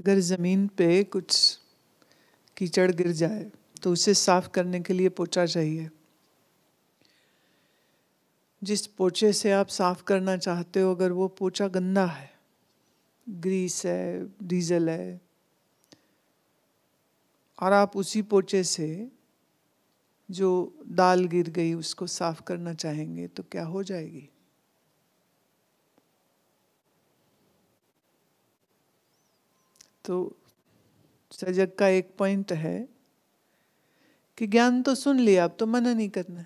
अगर ज़मीन पे कुछ कीचड़ गिर जाए तो उसे साफ करने के लिए पोछा चाहिए जिस पोछे से आप साफ करना चाहते हो अगर वो पोछा गंदा है ग्रीस है डीजल है और आप उसी पोछे से जो दाल गिर गई उसको साफ करना चाहेंगे तो क्या हो जाएगी तो सजग का एक पॉइंट है कि ज्ञान तो सुन लिया अब तो मना नहीं करना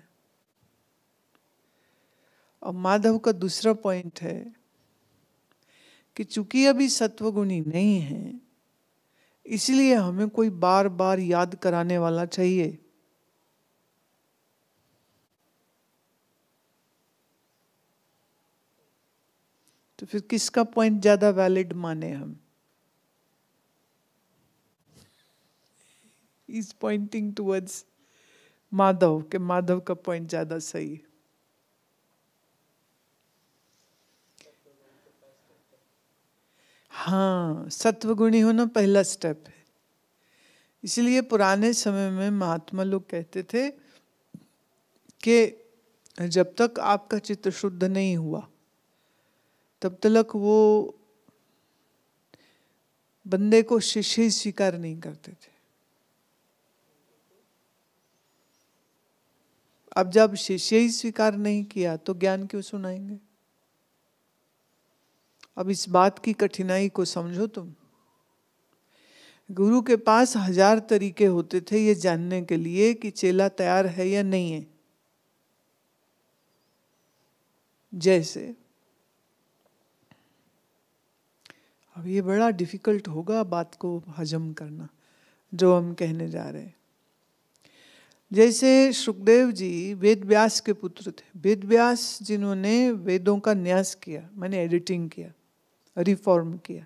और माधव का दूसरा पॉइंट है कि चूंकि अभी सत्वगुणी नहीं है इसलिए हमें कोई बार बार याद कराने वाला चाहिए तो फिर किसका पॉइंट ज़्यादा वैलिड माने हम इज पॉइंटिंग टूवर्ड्स माधव के माधव का पॉइंट ज़्यादा सही है हाँ सत्वगुणी होना पहला स्टेप है इसलिए पुराने समय में महात्मा लोग कहते थे कि जब तक आपका चित्र शुद्ध नहीं हुआ तब तक वो बंदे को शिष्य स्वीकार नहीं करते थे अब जब शिष्य ही स्वीकार नहीं किया तो ज्ञान क्यों सुनाएंगे अब इस बात की कठिनाई को समझो तुम गुरु के पास हजार तरीके होते थे ये जानने के लिए कि चेला तैयार है या नहीं है जैसे अब ये बड़ा डिफिकल्ट होगा बात को हजम करना जो हम कहने जा रहे हैं जैसे सुखदेव जी वेद व्यास के पुत्र थे वेद व्यास जिन्होंने वेदों का न्यास किया मैंने एडिटिंग किया रिफॉर्म किया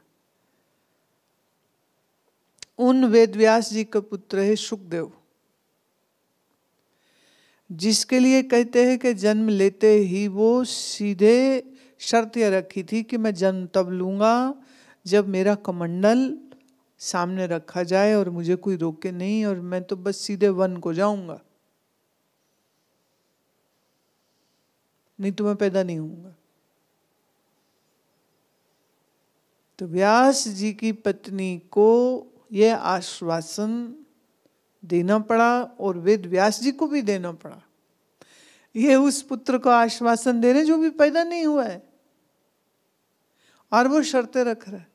उन वेद व्यास जी का पुत्र है सुखदेव जिसके लिए कहते हैं कि जन्म लेते ही वो सीधे शर्त यह रखी थी कि मैं जन्म तब लूंगा जब मेरा कमंडल सामने रखा जाए और मुझे कोई रोके नहीं और मैं तो बस सीधे वन को जाऊंगा नहीं तो मैं पैदा नहीं होऊंगा तो व्यास जी की पत्नी को यह आश्वासन देना पड़ा और वेद व्यास जी को भी देना पड़ा ये उस पुत्र को आश्वासन दे रहे जो भी पैदा नहीं हुआ है और वो शर्तें रख रहा है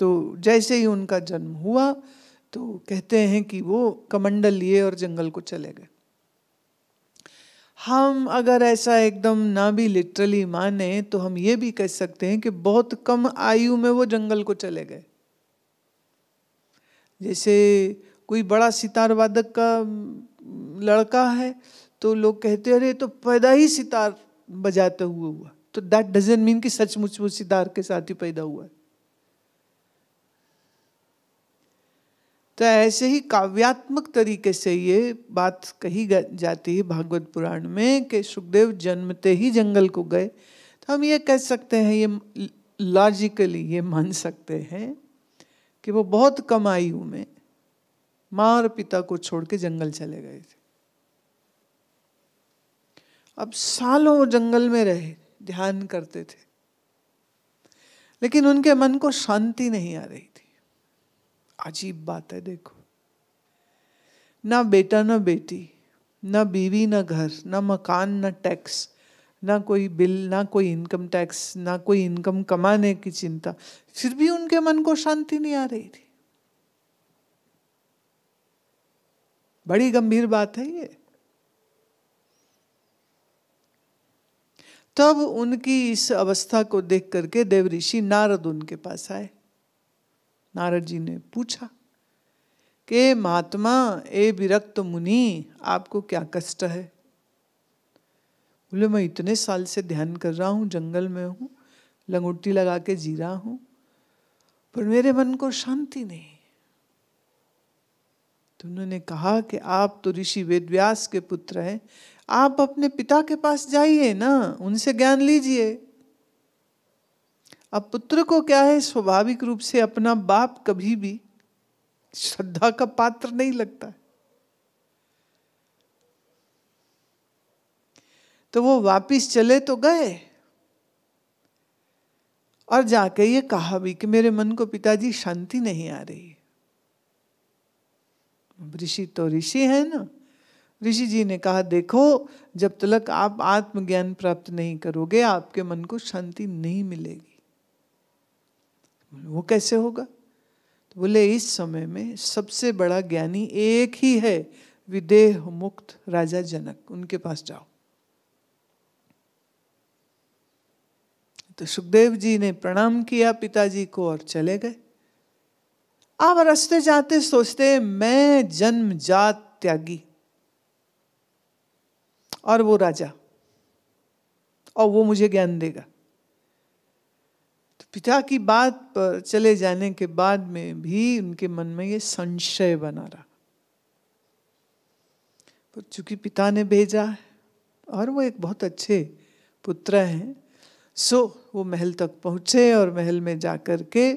तो जैसे ही उनका जन्म हुआ तो कहते हैं कि वो कमंडल लिए और जंगल को चले गए हम अगर ऐसा एकदम ना भी लिटरली माने तो हम ये भी कह सकते हैं कि बहुत कम आयु में वो जंगल को चले गए जैसे कोई बड़ा सितार वादक का लड़का है तो लोग कहते हैं अरे तो पैदा ही सितार बजाते हुए हुआ तो दैट डजेंट मीन कि सचमुच वो सितार के साथ ही पैदा हुआ है तो ऐसे ही काव्यात्मक तरीके से ये बात कही जाती है भागवत पुराण में कि सुखदेव जन्मते ही जंगल को गए तो हम ये कह सकते हैं ये लॉजिकली ये मान सकते हैं कि वो बहुत कम आयु में माँ और पिता को छोड़ के जंगल चले गए थे अब सालों वो जंगल में रहे ध्यान करते थे लेकिन उनके मन को शांति नहीं आ रही अजीब बात है देखो ना बेटा ना बेटी ना बीवी ना घर ना मकान ना टैक्स ना कोई बिल ना कोई इनकम टैक्स ना कोई इनकम कमाने की चिंता फिर भी उनके मन को शांति नहीं आ रही थी बड़ी गंभीर बात है ये तब उनकी इस अवस्था को देख करके देव ऋषि नारद उनके पास आए नारद जी ने पूछा के महात्मा ए विरक्त मुनि आपको क्या कष्ट है बोले मैं इतने साल से ध्यान कर रहा हूँ जंगल में हूँ लंगोटी लगा के जी रहा हूँ पर मेरे मन को शांति नहीं तो उन्होंने कहा कि आप तो ऋषि वेदव्यास के पुत्र हैं आप अपने पिता के पास जाइए ना उनसे ज्ञान लीजिए अब पुत्र को क्या है स्वाभाविक रूप से अपना बाप कभी भी श्रद्धा का पात्र नहीं लगता है तो वो वापिस चले तो गए और जाके ये कहा भी कि मेरे मन को पिताजी शांति नहीं आ रही ऋषि तो ऋषि है ना ऋषि जी ने कहा देखो जब तक आप आत्मज्ञान प्राप्त नहीं करोगे आपके मन को शांति नहीं मिलेगी वो कैसे होगा तो बोले इस समय में सबसे बड़ा ज्ञानी एक ही है विदेह मुक्त राजा जनक उनके पास जाओ तो सुखदेव जी ने प्रणाम किया पिताजी को और चले गए आप रास्ते जाते सोचते मैं जन्म जात त्यागी और वो राजा और वो मुझे ज्ञान देगा तो पिता की बात पर चले जाने के बाद में भी उनके मन में ये संशय बना रहा पर चूंकि पिता ने भेजा है और वो एक बहुत अच्छे पुत्र हैं सो वो महल तक पहुँचे और महल में जा कर के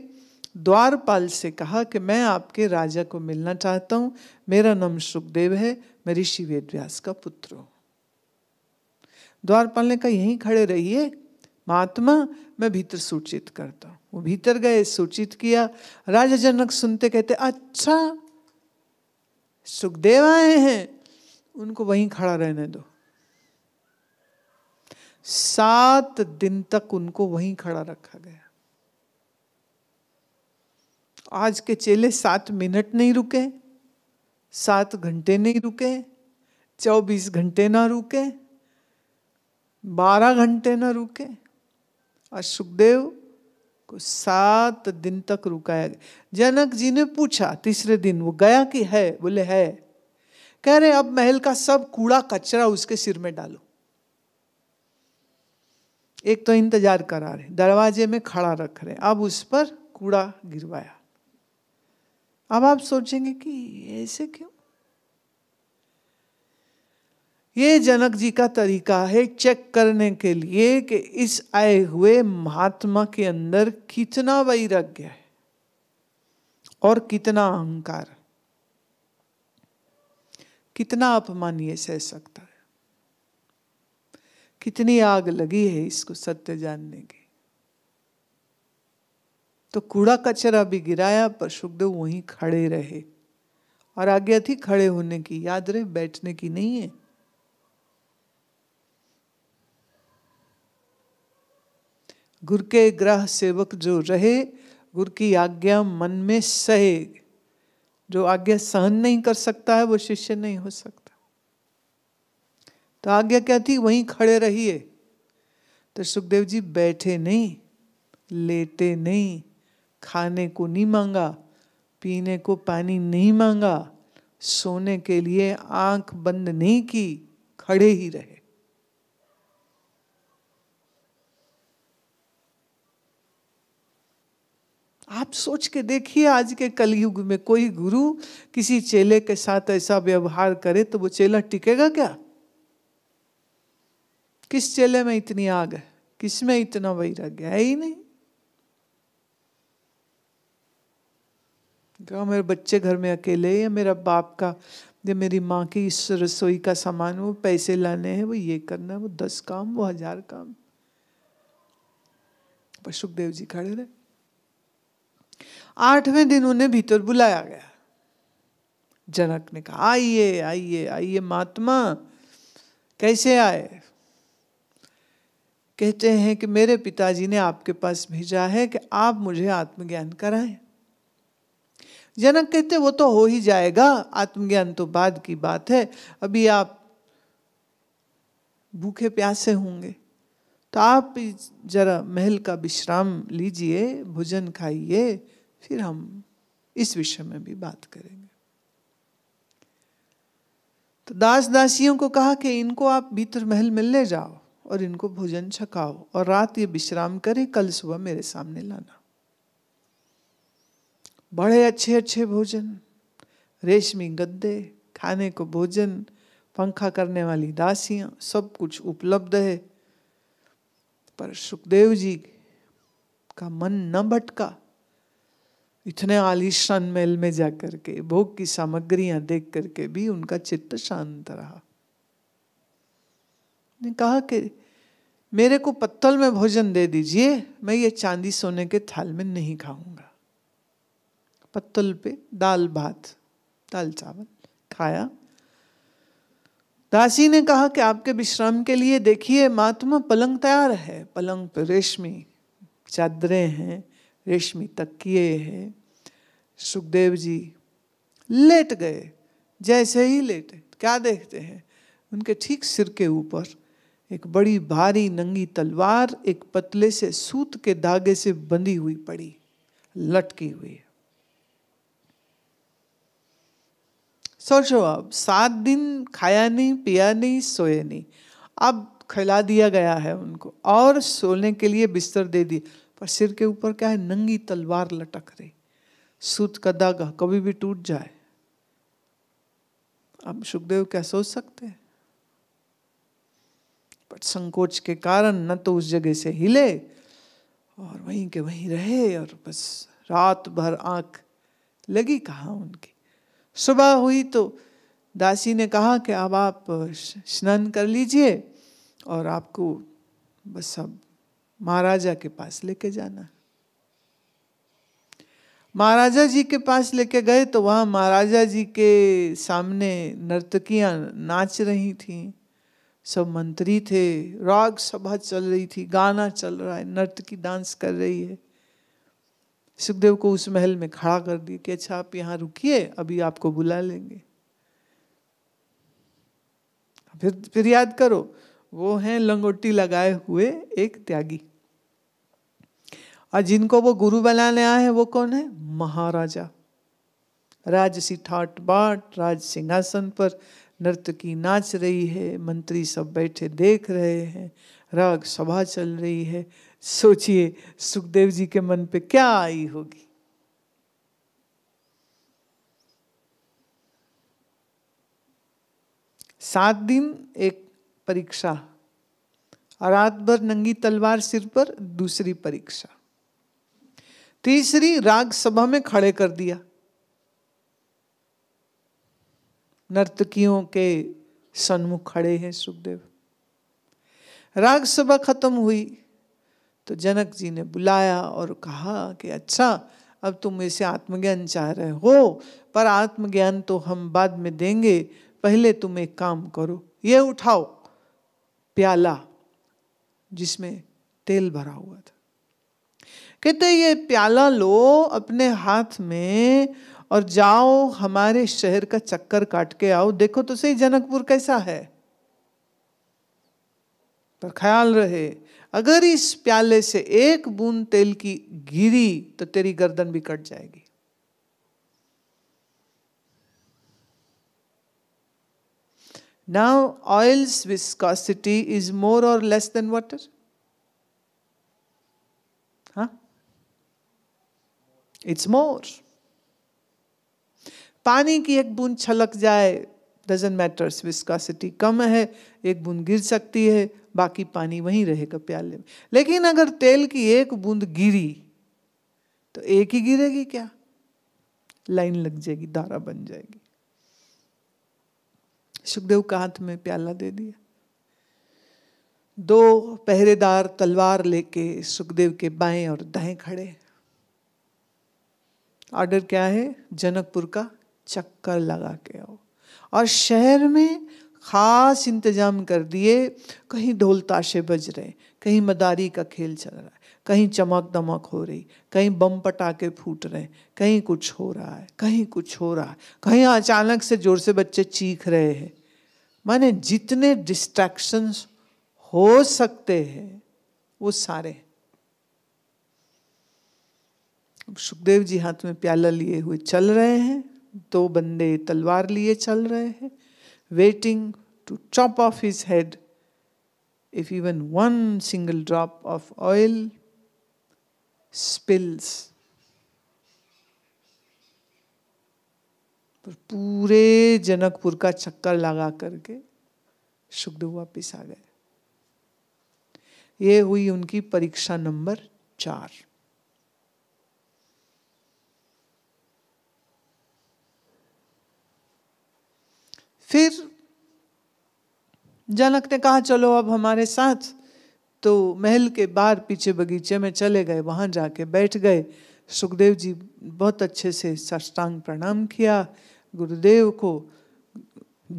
द्वारपाल से कहा कि मैं आपके राजा को मिलना चाहता हूँ मेरा नाम सुखदेव है मैं ऋषि वेद व्यास का पुत्र हूँ द्वारपाल ने कहा यहीं खड़े रहिए महात्मा मैं भीतर सूचित करता हूँ वो भीतर गए सूचित किया राजा जनक सुनते कहते अच्छा सुखदेव आए हैं उनको वहीं खड़ा रहने दो सात दिन तक उनको वहीं खड़ा रखा गया आज के चेले सात मिनट नहीं रुके सात घंटे नहीं रुके चौबीस घंटे ना रुके बारह घंटे ना रुके और सुखदेव को सात दिन तक रुकाया गया जनक जी ने पूछा तीसरे दिन वो गया कि है बोले है कह रहे अब महल का सब कूड़ा कचरा उसके सिर में डालो एक तो इंतजार करा रहे दरवाजे में खड़ा रख रहे अब उस पर कूड़ा गिरवाया अब आप सोचेंगे कि ऐसे क्यों ये जनक जी का तरीका है चेक करने के लिए कि इस आए हुए महात्मा के अंदर कितना वैराग्य है और कितना अहंकार कितना अपमान ये सह सकता है कितनी आग लगी है इसको सत्य जानने की तो कूड़ा कचरा भी गिराया पर सुखदेव वहीं खड़े रहे और आज्ञा थी खड़े होने की याद रहे बैठने की नहीं है गुर के ग्रह सेवक जो रहे गुर की आज्ञा मन में सहे जो आज्ञा सहन नहीं कर सकता है वो शिष्य नहीं हो सकता तो आज्ञा क्या थी वहीं खड़े रहिए तो सुखदेव जी बैठे नहीं लेटे नहीं खाने को नहीं मांगा पीने को पानी नहीं मांगा सोने के लिए आंख बंद नहीं की खड़े ही रहे आप सोच के देखिए आज के कलयुग में कोई गुरु किसी चेले के साथ ऐसा व्यवहार करे तो वो चेला टिकेगा क्या किस चेले में इतनी आग है किस में इतना वैराग्य है ही नहीं कहा मेरे बच्चे घर में अकेले है मेरा बाप का या मेरी माँ की इस रसोई का सामान वो पैसे लाने हैं वो ये करना है वो दस काम वो हजार काम पर सुखदेव जी खड़े रहे आठवें दिन उन्हें भीतर बुलाया गया जनक ने कहा आइए आइए आइए महात्मा कैसे आए कहते हैं कि मेरे पिताजी ने आपके पास भेजा है कि आप मुझे आत्मज्ञान कराएं जनक कहते वो तो हो ही जाएगा आत्मज्ञान तो बाद की बात है अभी आप भूखे प्यासे होंगे तो आप जरा महल का विश्राम लीजिए भोजन खाइए फिर हम इस विषय में भी बात करेंगे तो दास दासियों को कहा कि इनको आप भीतर महल में ले जाओ और इनको भोजन छकाओ और रात ये विश्राम करे कल सुबह मेरे सामने लाना बड़े अच्छे अच्छे भोजन रेशमी गद्दे खाने को भोजन पंखा करने वाली दासियां सब कुछ उपलब्ध है पर सुखदेव जी का मन न भटका इतने आलिशान महल में जा करके भोग की सामग्रियां देख करके भी उनका चित्त शांत रहा ने कहा कि मेरे को पत्तल में भोजन दे दीजिए मैं ये चांदी सोने के थाल में नहीं खाऊंगा पत्तल पे दाल भात दाल चावल खाया दासी ने कहा कि आपके विश्राम के लिए देखिए महात्मा पलंग तैयार है पलंग पे रेशमी चादरें हैं रेशमी तकिए हैं सुखदेव जी लेट गए जैसे ही लेटे क्या देखते हैं उनके ठीक सिर के ऊपर एक बड़ी भारी नंगी तलवार एक पतले से सूत के धागे से बंधी हुई पड़ी लटकी हुई सोचो अब सात दिन खाया नहीं पिया नहीं सोए नहीं अब खिला दिया गया है उनको और सोने के लिए बिस्तर दे दिए पर सिर के ऊपर क्या है नंगी तलवार लटक रही सूत का धागा कभी भी टूट जाए अब सुखदेव क्या सोच सकते हैं बट संकोच के कारण न तो उस जगह से हिले और वहीं के वहीं रहे और बस रात भर आंख लगी कहा उनकी सुबह हुई तो दासी ने कहा कि अब आप स्नान कर लीजिए और आपको बस अब महाराजा के पास लेके जाना महाराजा जी के पास लेके गए तो वहाँ महाराजा जी के सामने नर्तकियाँ नाच रही थीं सब मंत्री थे राग सभा चल रही थी गाना चल रहा है नर्तकी डांस कर रही है सुखदेव को उस महल में खड़ा कर दिया कि अच्छा आप यहाँ रुकिए अभी आपको बुला लेंगे फिर फिर याद करो वो हैं लंगोटी लगाए हुए एक त्यागी और जिनको वो गुरु बनाने आए हैं वो कौन है महाराजा राजसी ठाट बाट राज सिंहासन पर नर्तकी नाच रही है मंत्री सब बैठे देख रहे हैं राग सभा चल रही है सोचिए सुखदेव जी के मन पे क्या आई होगी सात दिन एक परीक्षा और रात भर नंगी तलवार सिर पर दूसरी परीक्षा तीसरी राग सभा में खड़े कर दिया नर्तकियों के सन्मुख खड़े हैं सुखदेव राग सभा खत्म हुई तो जनक जी ने बुलाया और कहा कि अच्छा अब तुम इसे आत्मज्ञान चाह रहे हो पर आत्मज्ञान तो हम बाद में देंगे पहले तुम एक काम करो ये उठाओ प्याला जिसमें तेल भरा हुआ था कहते ये प्याला लो अपने हाथ में और जाओ हमारे शहर का चक्कर काट के आओ देखो तो सही जनकपुर कैसा है पर ख्याल रहे अगर इस प्याले से एक बूंद तेल की गिरी तो तेरी गर्दन भी कट जाएगी now oils viscosity is more और less than water it's more पानी की एक बूंद छलक जाए डजेंट मैटर्स विस्कासिटी कम है एक बूंद गिर सकती है बाकी पानी वहीं रहेगा प्याले में लेकिन अगर तेल की एक बूंद गिरी तो एक ही गिरेगी क्या लाइन लग जाएगी धारा बन जाएगी सुखदेव का हाथ में प्याला दे दिया दो पहरेदार तलवार लेके सुखदेव के बाएं और दाएं खड़े ऑर्डर क्या है जनकपुर का चक्कर लगा के आओ और शहर में खास इंतजाम कर दिए कहीं ढोल ताशे बज रहे कहीं मदारी का खेल चल रहा है कहीं चमक दमक हो रही कहीं बम पटाखे फूट रहे कहीं कुछ हो रहा है कहीं कुछ हो रहा है कहीं अचानक से जोर से बच्चे चीख रहे हैं माने जितने डिस्ट्रैक्शंस हो सकते हैं वो सारे हैं सुखदेव जी हाथ में प्याला लिए हुए चल रहे हैं दो बंदे तलवार लिए चल रहे हैं waiting to chop off his head if even one single drop of oil spills पर पूरे जनकपुर का चक्कर लगा करके सुखदेव वापिस आ गए ये हुई उनकी परीक्षा नंबर चार फिर जनक ने कहा चलो अब हमारे साथ तो महल के बाहर पीछे बगीचे में चले गए वहाँ जाके बैठ गए सुखदेव जी बहुत अच्छे से सष्टांग प्रणाम किया गुरुदेव को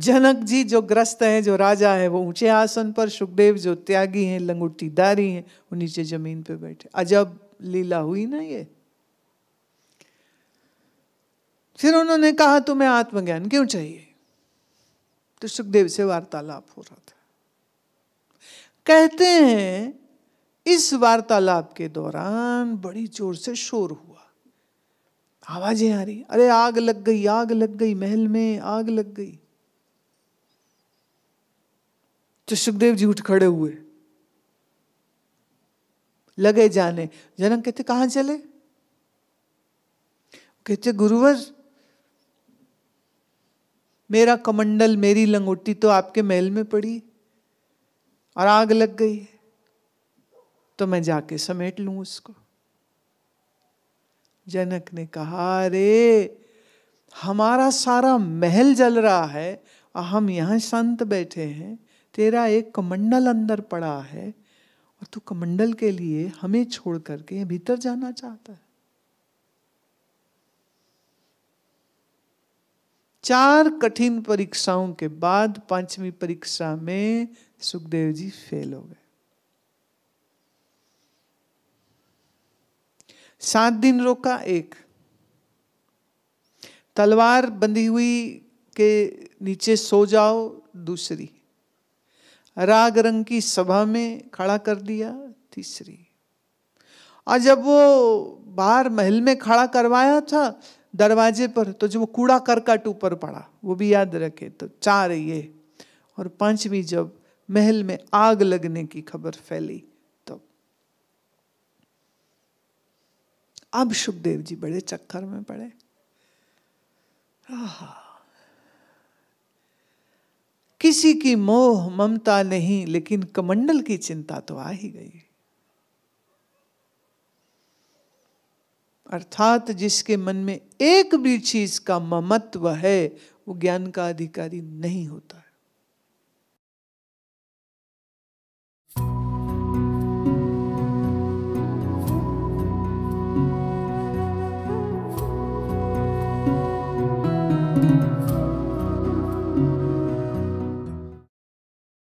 जनक जी जो ग्रस्त हैं जो राजा हैं वो ऊंचे आसन पर सुखदेव जो त्यागी हैं लंगुटीदारी हैं वो नीचे जमीन पे बैठे अजब लीला हुई ना ये फिर उन्होंने कहा तुम्हें आत्मज्ञान क्यों चाहिए तो सुखदेव से वार्तालाप हो रहा था कहते हैं इस वार्तालाप के दौरान बड़ी जोर से शोर हुआ आवाजें आ रही अरे आग लग गई आग लग गई महल में आग लग गई तो सुखदेव जी उठ खड़े हुए लगे जाने जनक कहते कहां चले कहते गुरुवर मेरा कमंडल मेरी लंगोटी तो आपके महल में पड़ी और आग लग गई तो मैं जाके समेट लू उसको जनक ने कहा अरे हमारा सारा महल जल रहा है और हम यहाँ शांत बैठे हैं तेरा एक कमंडल अंदर पड़ा है और तू कमंडल के लिए हमें छोड़ करके भीतर जाना चाहता है चार कठिन परीक्षाओं के बाद पांचवी परीक्षा में सुखदेव जी फेल हो गए सात दिन रोका एक तलवार बंधी हुई के नीचे सो जाओ दूसरी राग रंग की सभा में खड़ा कर दिया तीसरी और जब वो बाहर महल में खड़ा करवाया था दरवाजे पर तो जब वो कूड़ा करकट ऊपर पड़ा वो भी याद रखे तो चार ये और पांचवी जब महल में आग लगने की खबर फैली तो अब सुखदेव जी बड़े चक्कर में पड़े किसी की मोह ममता नहीं लेकिन कमंडल की चिंता तो आ ही गई अर्थात जिसके मन में एक भी चीज का ममत्व है वो ज्ञान का अधिकारी नहीं होता